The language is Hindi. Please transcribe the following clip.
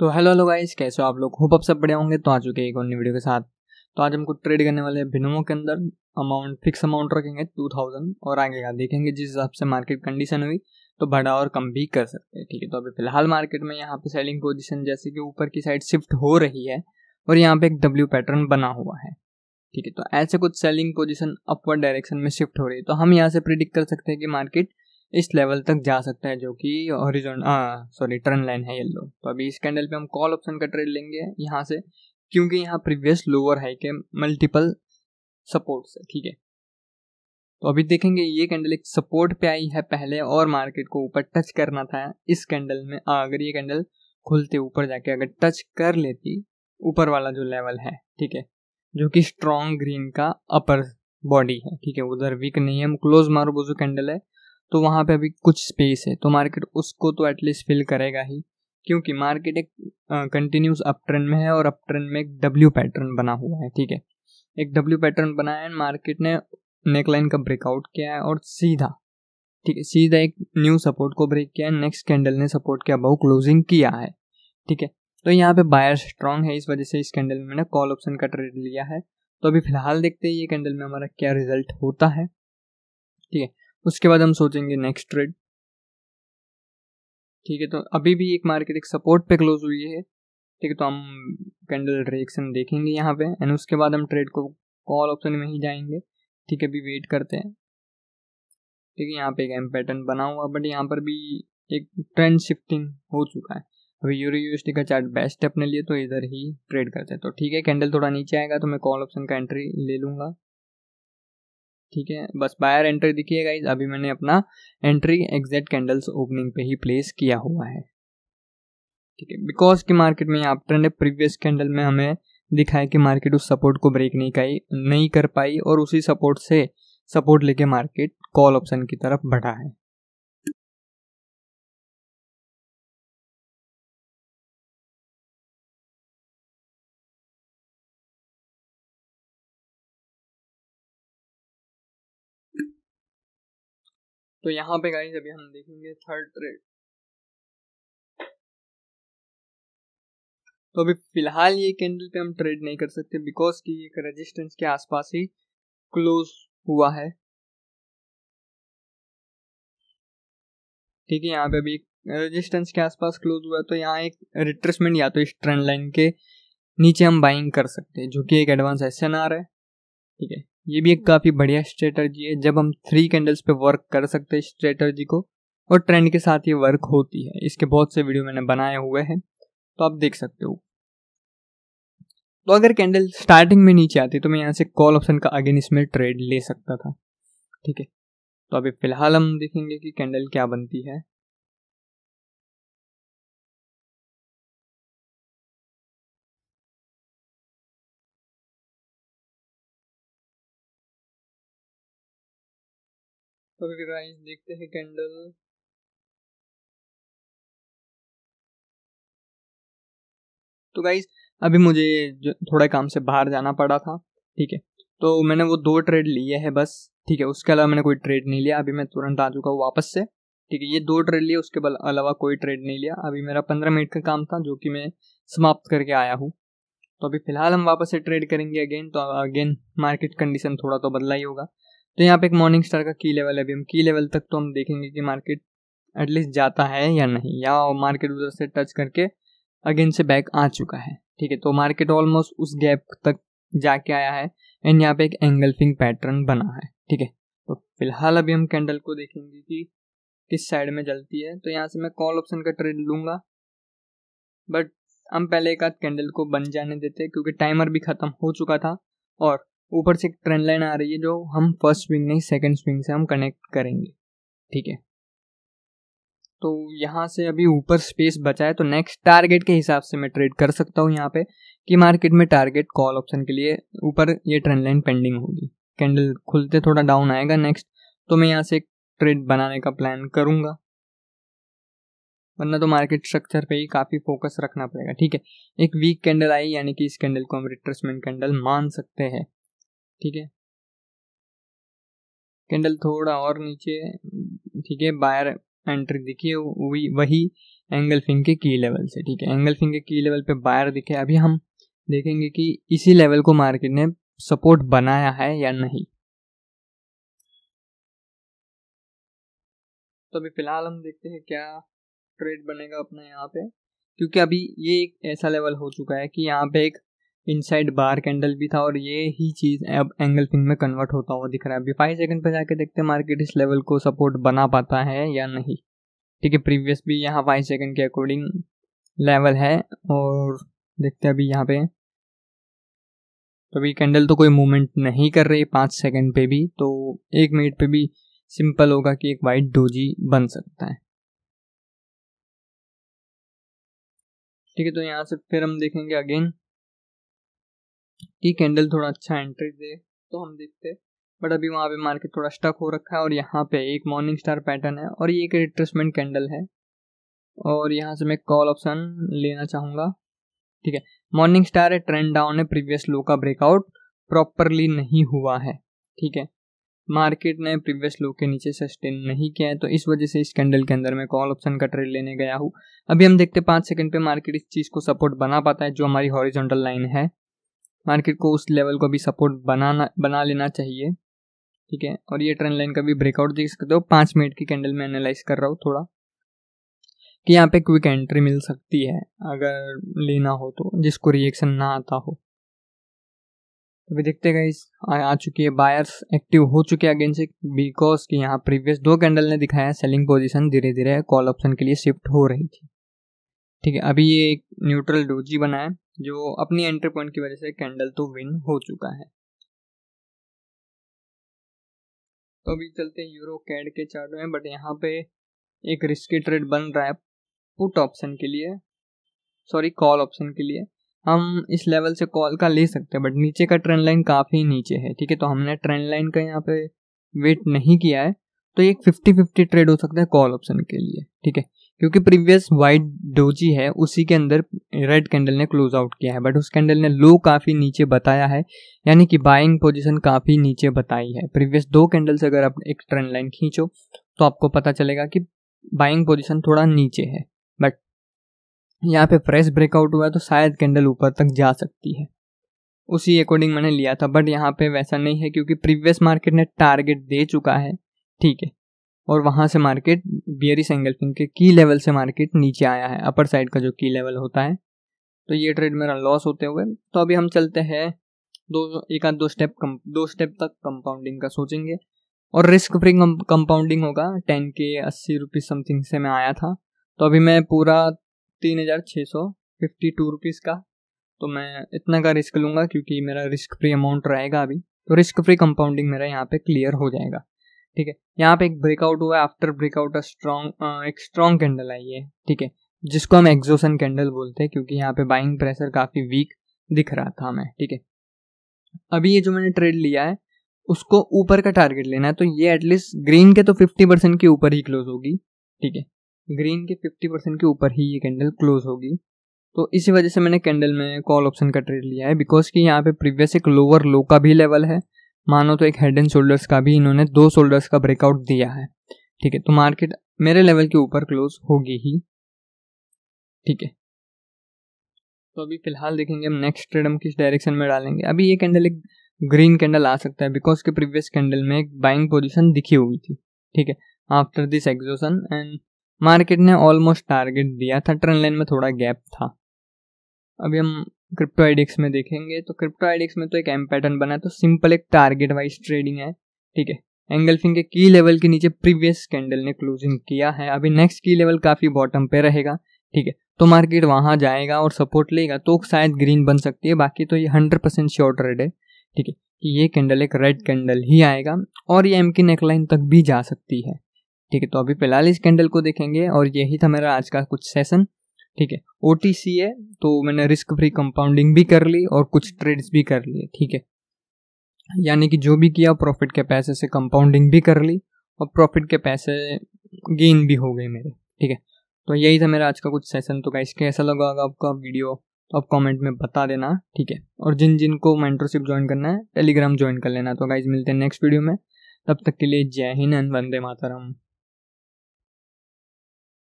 तो हेलो हेलो गाइस कैसे हो आप लोग होप आप सब बढ़िया होंगे तो आ चुके एक और नई वीडियो के साथ तो आज हमको ट्रेड करने वाले हैं भिनोमो के अंदर अमाउंट फिक्स अमाउंट रखेंगे टू थाउजेंड और आगे का देखेंगे जिस हिसाब से मार्केट कंडीशन हुई तो बढ़ा और कम भी कर सकते हैं ठीक है तो अभी फिलहाल मार्केट में यहाँ पे सेलिंग पोजिशन जैसे कि ऊपर की साइड शिफ्ट हो रही है और यहाँ पे एक डब्ल्यू पैटर्न बना हुआ है ठीक है तो ऐसे कुछ सेलिंग पोजिशन अपवर्ड डायरेक्शन में शिफ्ट हो रही है तो हम यहाँ से प्रिडिक्ट कर सकते हैं कि मार्केट इस लेवल तक जा सकता है जो कि हॉरिजॉन सॉरी टर्न लाइन है येल्लो तो अभी इस कैंडल पे हम कॉल ऑप्शन का ट्रेड लेंगे यहाँ से क्योंकि यहाँ प्रीवियस लोअर हाई के मल्टीपल सपोर्ट्स है ठीक है तो अभी देखेंगे ये कैंडल एक सपोर्ट पे आई है पहले और मार्केट को ऊपर टच करना था इस कैंडल में आ, अगर ये कैंडल खुलते ऊपर जाके अगर टच कर लेती ऊपर वाला जो लेवल है ठीक है जो कि स्ट्रॉन्ग ग्रीन का अपर बॉडी है ठीक है उधर वीक नहीं है हम क्लोज मारो जो कैंडल है तो वहाँ पे अभी कुछ स्पेस है तो मार्केट उसको तो एटलीस्ट फिल करेगा ही क्योंकि मार्केट एक कंटिन्यूस अप ट्रेंड में है और अप ट्रेंड में एक डब्ल्यू पैटर्न बना हुआ है ठीक है एक डब्ल्यू पैटर्न बनाया है मार्केट ने नेकलाइन का ब्रेकआउट किया है और सीधा ठीक है सीधा एक न्यू सपोर्ट को ब्रेक किया है नेक्स्ट कैंडल ने सपोर्ट के अबाउ क्लोजिंग किया है ठीक है तो यहाँ पे बायर स्ट्रांग है इस वजह से इस कैंडल में मैंने कॉल ऑप्शन का ट्रेड लिया है तो अभी फिलहाल देखते हैं ये कैंडल में हमारा क्या रिजल्ट होता है ठीक है उसके बाद हम सोचेंगे नेक्स्ट ट्रेड ठीक है तो अभी भी एक मार्केट एक सपोर्ट पे क्लोज हुई है ठीक है तो हम कैंडल रिएक्शन देखेंगे यहाँ पे एंड उसके बाद हम ट्रेड को कॉल ऑप्शन में ही जाएंगे ठीक है अभी वेट करते हैं ठीक है यहाँ पे एक एम पैटर्न बना हुआ बट यहाँ पर भी एक ट्रेंड शिफ्टिंग हो चुका है अभी यूरो यूएसडी का चार्ट बेस्ट है अपने लिए तो इधर ही ट्रेड करते हैं तो ठीक है कैंडल थोड़ा नीचे आएगा तो मैं कॉल ऑप्शन का एंट्री ले लूँगा ठीक है बस बायर एंट्री दिखिए गाइज अभी मैंने अपना एंट्री एग्जैक्ट कैंडल्स ओपनिंग पे ही प्लेस किया हुआ है ठीक है बिकॉज की मार्केट में आप ट्रेंड है प्रीवियस कैंडल में हमें दिखा है कि मार्केट उस सपोर्ट को ब्रेक नहीं पाई नहीं कर पाई और उसी सपोर्ट से सपोर्ट लेके मार्केट कॉल ऑप्शन की तरफ बढ़ा है तो यहाँ पे गाइज अभी हम देखेंगे थर्ड ट्रेड तो अभी फिलहाल ये कैंडल पे हम ट्रेड नहीं कर सकते बिकॉज कि एक रेजिस्टेंस के आसपास ही क्लोज हुआ है ठीक है यहाँ पे अभी रेजिस्टेंस के आसपास क्लोज हुआ तो यहाँ एक रिट्रेसमेंट या तो इस ट्रेंड लाइन के नीचे हम बाइंग कर सकते हैं जो कि एक एडवांस एस एन आर है ठीक है ये भी एक काफ़ी बढ़िया स्ट्रेटर्जी है जब हम थ्री कैंडल्स पे वर्क कर सकते हैं स्ट्रेटर्जी को और ट्रेंड के साथ ये वर्क होती है इसके बहुत से वीडियो मैंने बनाए हुए हैं तो आप देख सकते हो तो अगर कैंडल स्टार्टिंग में नीचे आती तो मैं यहाँ से कॉल ऑप्शन का अगेन इसमें ट्रेड ले सकता था ठीक है तो अभी फिलहाल हम देखेंगे कि कैंडल क्या बनती है ओके गाइस देखते हैं कैंडल तो गाइस अभी मुझे थोड़ा काम से बाहर जाना पड़ा था ठीक है तो मैंने वो दो ट्रेड लिए हैं बस ठीक है उसके अलावा मैंने कोई ट्रेड नहीं लिया अभी मैं तुरंत आ चुका हूँ वापस से ठीक है ये दो ट्रेड लिए उसके अलावा कोई ट्रेड नहीं लिया अभी मेरा पंद्रह मिनट का काम था जो कि मैं समाप्त करके आया हूँ तो अभी फिलहाल हम वापस से ट्रेड करेंगे अगेन तो अगेन मार्केट कंडीशन थोड़ा तो बदला ही होगा तो यहाँ पे एक मॉर्निंग स्टार का की लेवल है अभी हम की लेवल तक तो हम देखेंगे कि मार्केट एटलीस्ट जाता है या नहीं या मार्केट उधर से टच करके अगेन से बैक आ चुका है ठीक है तो मार्केट ऑलमोस्ट उस गैप तक जाके आया है एंड यहाँ पे एक एंगल्फिंग पैटर्न बना है ठीक है तो फिलहाल अभी हम कैंडल को देखेंगे कि किस साइड में जलती है तो यहाँ से मैं कॉल ऑप्शन का ट्रेड लूंगा बट हम पहले एक आध कैंडल को बन जाने देते क्योंकि टाइमर भी ख़त्म हो चुका था और ऊपर से एक ट्रेंड लाइन आ रही है जो हम फर्स्ट स्विंग नहीं सेकंड स्विंग से हम कनेक्ट करेंगे ठीक है तो यहाँ से अभी ऊपर स्पेस बचा है तो नेक्स्ट टारगेट के हिसाब से मैं ट्रेड कर सकता हूँ यहाँ पे कि मार्केट में टारगेट कॉल ऑप्शन के लिए ऊपर ये ट्रेंड लाइन पेंडिंग होगी कैंडल खुलते थोड़ा डाउन आएगा नेक्स्ट तो मैं यहाँ से एक ट्रेड बनाने का प्लान करूँगा वरना तो मार्केट स्ट्रक्चर पे ही काफ़ी फोकस रखना पड़ेगा ठीक है एक वीक कैंडल आई यानी कि इस कैंडल को हम रिट्रेसमेंट कैंडल मान सकते हैं ठीक है कैंडल थोड़ा और नीचे ठीक है बायर एंट्री दिखी वही वही एंगल फिंग के की लेवल से ठीक है एंगल फिंग के की लेवल पे बायर दिखे अभी हम देखेंगे कि इसी लेवल को मार्केट ने सपोर्ट बनाया है या नहीं तो अभी फिलहाल हम देखते हैं क्या ट्रेड बनेगा अपना यहाँ पे क्योंकि अभी ये एक ऐसा लेवल हो चुका है कि यहाँ पे एक इनसाइड बार कैंडल भी था और ये ही चीज़ अब एंगल पिंग में कन्वर्ट होता हुआ दिख रहा है अभी फाइव सेकंड पर जाके देखते हैं मार्केट इस लेवल को सपोर्ट बना पाता है या नहीं ठीक है प्रीवियस भी यहाँ फाइव सेकंड के अकॉर्डिंग लेवल है और देखते हैं अभी यहाँ पे तो अभी कैंडल तो कोई मूवमेंट नहीं कर रही पाँच सेकेंड पे भी तो एक मिनट पे भी सिंपल होगा कि एक वाइट डोजी बन सकता है ठीक है तो यहाँ से फिर हम देखेंगे अगेन कि कैंडल थोड़ा अच्छा एंट्री दे तो हम देखते बट अभी वहाँ पे मार्केट थोड़ा स्टक हो रखा है और यहाँ पे एक मॉर्निंग स्टार पैटर्न है और ये एक रिट्रेसमेंट कैंडल है और यहाँ से मैं कॉल ऑप्शन लेना चाहूँगा ठीक है मॉर्निंग स्टार है ट्रेंड डाउन है प्रीवियस लो का ब्रेकआउट प्रॉपरली नहीं हुआ है ठीक है मार्केट ने प्रीवियस लो के नीचे सस्टेन नहीं किया है तो इस वजह से इस कैंडल के अंदर मैं कॉल ऑप्शन का ट्रेड लेने गया हूँ अभी हम देखते पाँच सेकंड पे मार्केट इस चीज़ को सपोर्ट बना पाता है जो हमारी हॉरिजॉन्टल लाइन है मार्केट को उस लेवल को भी सपोर्ट बनाना बना लेना चाहिए ठीक है और ये ट्रेंड लाइन का भी ब्रेकआउट देख सकते हो पाँच मिनट की कैंडल में एनालाइज कर रहा हूँ थोड़ा कि यहाँ पे क्विक एंट्री मिल सकती है अगर लेना हो तो जिसको रिएक्शन ना आता हो अभी देखते गए आ, आ चुकी है बायर्स एक्टिव हो चुके हैं अगेन से बिकॉज कि यहाँ प्रीवियस दो कैंडल ने दिखाया सेलिंग पोजीशन धीरे धीरे कॉल ऑप्शन के लिए शिफ्ट हो रही थी ठीक है अभी ये एक न्यूट्रल डोजी है जो अपनी एंट्री पॉइंट की वजह से कैंडल तो विन हो चुका है तो अभी चलते हैं यूरो कैड के चार्ट में बट यहाँ पे एक रिस्की ट्रेड बन रहा है पुट ऑप्शन के लिए सॉरी कॉल ऑप्शन के लिए हम इस लेवल से कॉल का ले सकते हैं बट नीचे का ट्रेंड लाइन काफ़ी नीचे है ठीक है तो हमने ट्रेंड लाइन का यहाँ पे वेट नहीं किया है तो एक फिफ्टी फिफ्टी ट्रेड हो सकता है कॉल ऑप्शन के लिए ठीक है क्योंकि प्रीवियस वाइट डोजी है उसी के अंदर रेड कैंडल ने क्लोज आउट किया है बट उस कैंडल ने लो काफ़ी नीचे बताया है यानी कि बाइंग पोजीशन काफ़ी नीचे बताई है प्रीवियस दो कैंडल से अगर आप एक ट्रेंड लाइन खींचो तो आपको पता चलेगा कि बाइंग पोजीशन थोड़ा नीचे है बट यहाँ पे फ्रेश ब्रेकआउट हुआ तो शायद कैंडल ऊपर तक जा सकती है उसी अकॉर्डिंग मैंने लिया था बट यहाँ पे वैसा नहीं है क्योंकि प्रीवियस मार्केट ने टारगेट दे चुका है ठीक है और वहाँ से मार्केट बियरिस एंगल फिंग के की लेवल से मार्केट नीचे आया है अपर साइड का जो की लेवल होता है तो ये ट्रेड मेरा लॉस होते हुए तो अभी हम चलते हैं दो एक आध दो स्टेप कम दो स्टेप तक कंपाउंडिंग का सोचेंगे और रिस्क फ्री कंपाउंडिंग होगा टेन के अस्सी रुपीज़ समथिंग से मैं आया था तो अभी मैं पूरा तीन हज़ार छः सौ फिफ्टी टू रुपीज़ का तो मैं इतना का रिस्क लूँगा क्योंकि मेरा रिस्क फ्री अमाउंट रहेगा अभी तो रिस्क फ्री कंपाउंडिंग मेरा यहाँ पे क्लियर हो जाएगा ठीक है यहाँ पे एक ब्रेकआउट हुआ आफ्टर ब्रेकआउट अ स्ट्रॉन्ग एक स्ट्रॉन्ग कैंडल आई है ठीक है जिसको हम एक्जोसन कैंडल बोलते हैं क्योंकि यहाँ पे बाइंग प्रेशर काफ़ी वीक दिख रहा था हमें ठीक है अभी ये जो मैंने ट्रेड लिया है उसको ऊपर का टारगेट लेना है तो ये एटलीस्ट ग्रीन के तो फिफ्टी परसेंट के ऊपर ही क्लोज होगी ठीक है ग्रीन के फिफ्टी परसेंट के ऊपर ही ये कैंडल क्लोज होगी तो इसी वजह से मैंने कैंडल में कॉल ऑप्शन का ट्रेड लिया है बिकॉज कि यहाँ पे प्रीवियस एक लोअर लो का भी लेवल है मानो तो एक हेड एंड शोल्डर्स का भी इन्होंने दो शोल्डर्स का ब्रेकआउट दिया है ठीक है तो मार्केट मेरे लेवल के ऊपर क्लोज होगी ही ठीक है तो अभी फिलहाल देखेंगे हम नेक्स्ट ट्रेड हम किस डायरेक्शन में डालेंगे अभी ये कैंडल एक ग्रीन कैंडल आ सकता है बिकॉज के प्रीवियस कैंडल में एक बाइंग पोजिशन दिखी हुई थी ठीक है after this exhaustion and market ने ऑलमोस्ट टारगेट दिया था ट्रेंड लाइन में थोड़ा गैप था अभी हम क्रिप्टोआइडिक्स में देखेंगे तो क्रिप्टो क्रिप्टोआइडिक्स में तो एक एम पैटर्न बना है तो सिंपल एक टारगेट वाइज ट्रेडिंग है ठीक है एंगलफिंग के की लेवल के नीचे प्रीवियस कैंडल ने क्लोजिंग किया है अभी नेक्स्ट की लेवल काफ़ी बॉटम पे रहेगा ठीक है तो मार्केट वहाँ जाएगा और सपोर्ट लेगा तो शायद ग्रीन बन सकती है बाकी तो ये हंड्रेड परसेंट श्योर रेड है ठीक है कि ये कैंडल एक रेड कैंडल ही आएगा और ये एम की नेकलाइन तक भी जा सकती है ठीक है तो अभी फिलहाल इस कैंडल को देखेंगे और यही था मेरा आज का कुछ सेशन ठीक है ओ है तो मैंने रिस्क फ्री कंपाउंडिंग भी कर ली और कुछ ट्रेड्स भी कर लिए ठीक है यानी कि जो भी किया प्रॉफिट के पैसे से कंपाउंडिंग भी कर ली और प्रॉफिट के पैसे गेन भी हो गए मेरे ठीक है तो यही था मेरा आज का कुछ सेशन तो गाइस कैसा लगा अगर आपका वीडियो तो आप कमेंट में बता देना ठीक है और जिन जिन को मेंटरशिप ज्वाइन करना है टेलीग्राम ज्वाइन कर लेना तो गाइज मिलते हैं नेक्स्ट वीडियो में तब तक के लिए जय हिंद वंदे मातरम